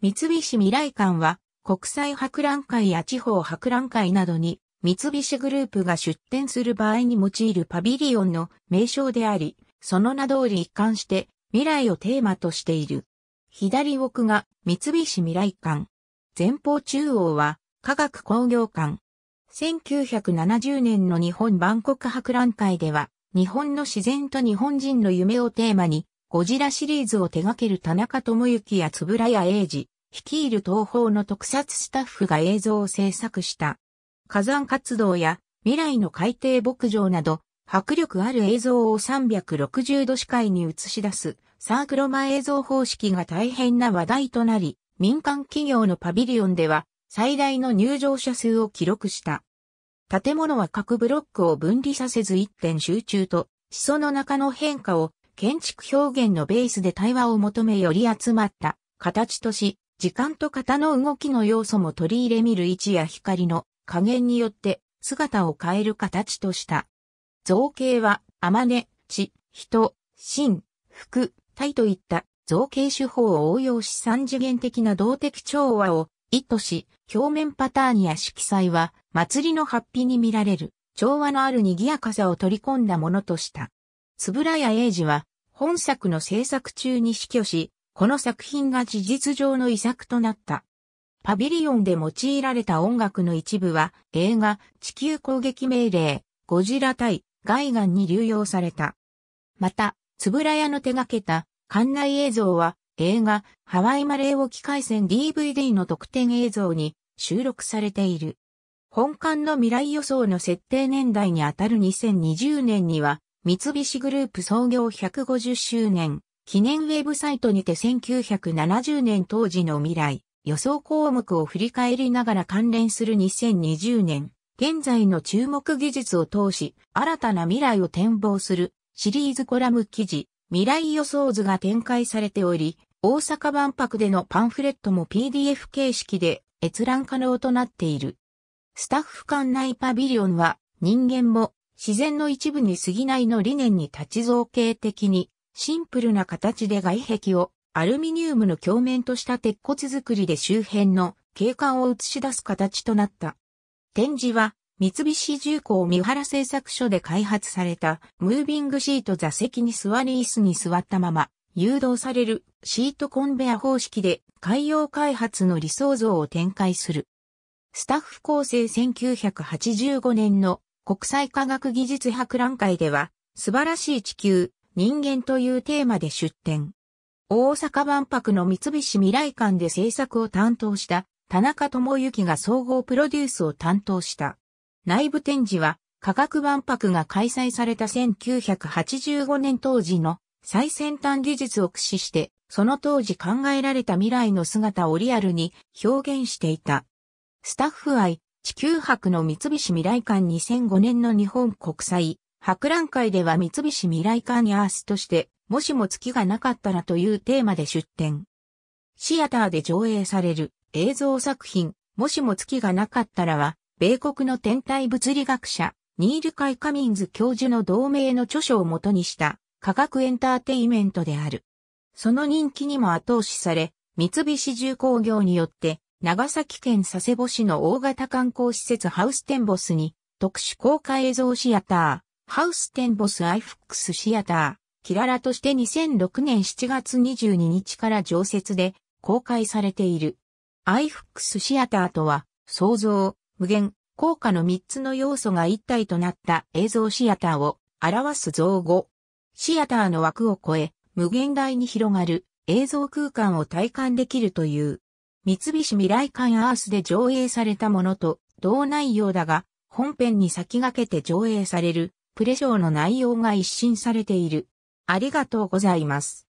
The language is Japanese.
三菱未来館は国際博覧会や地方博覧会などに三菱グループが出展する場合に用いるパビリオンの名称であり、その名通り一貫して未来をテーマとしている。左奥が三菱未来館。前方中央は科学工業館。1970年の日本万国博覧会では、日本の自然と日本人の夢をテーマに、ゴジラシリーズを手掛ける田中智之や円谷英二、率いる東宝の特撮スタッフが映像を制作した。火山活動や未来の海底牧場など、迫力ある映像を360度視界に映し出すサークロマ映像方式が大変な話題となり、民間企業のパビリオンでは最大の入場者数を記録した。建物は各ブロックを分離させず一点集中と、思想の中の変化を建築表現のベースで対話を求めより集まった形とし、時間と型の動きの要素も取り入れ見る位置や光の加減によって姿を変える形とした。造形は、あまね、地、人、心、服、体といった造形手法を応用し三次元的な動的調和を意図し、表面パターンや色彩は祭りの発揮に見られる調和のある賑やかさを取り込んだものとした。円谷英二は本作の制作中に死去し、この作品が事実上の遺作となった。パビリオンで用いられた音楽の一部は映画地球攻撃命令、ゴジラ対ガイガンに流用された。また、円谷の手掛けた館内映像は映画ハワイマレー沖海戦 DVD の特典映像に収録されている。本館の未来予想の設定年代にあたる2020年には三菱グループ創業150周年、記念ウェブサイトにて1970年当時の未来、予想項目を振り返りながら関連する2020年、現在の注目技術を通し、新たな未来を展望するシリーズコラム記事、未来予想図が展開されており、大阪万博でのパンフレットも PDF 形式で閲覧可能となっている。スタッフ館内パビリオンは人間も自然の一部に過ぎないの理念に立ち造形的に、シンプルな形で外壁をアルミニウムの鏡面とした鉄骨作りで周辺の景観を映し出す形となった。展示は、三菱重工三原製作所で開発された、ムービングシート座席に座り椅子に座ったまま、誘導されるシートコンベア方式で海洋開発の理想像を展開する。スタッフ構成1985年の国際科学技術博覧会では、素晴らしい地球、人間というテーマで出展。大阪万博の三菱未来館で制作を担当した田中智之が総合プロデュースを担当した。内部展示は科学万博が開催された1985年当時の最先端技術を駆使してその当時考えられた未来の姿をリアルに表現していた。スタッフ愛、地球博の三菱未来館2005年の日本国際博覧会では三菱未来館にアースとして、もしも月がなかったらというテーマで出展。シアターで上映される映像作品、もしも月がなかったらは、米国の天体物理学者、ニール・カイ・カミンズ教授の同名の著書をもとにした科学エンターテイメントである。その人気にも後押しされ、三菱重工業によって長崎県佐世保市の大型観光施設ハウステンボスに、特殊公開映像シアター、ハウステンボスアイフックスシアター、キララとして2006年7月22日から常設で公開されている。アイフックスシアターとは、創造、無限、効果の3つの要素が一体となった映像シアターを表す造語。シアターの枠を超え、無限大に広がる映像空間を体感できるという三菱未来館アースで上映されたものと同内容だが、本編に先駆けて上映されるプレショーの内容が一新されている。ありがとうございます。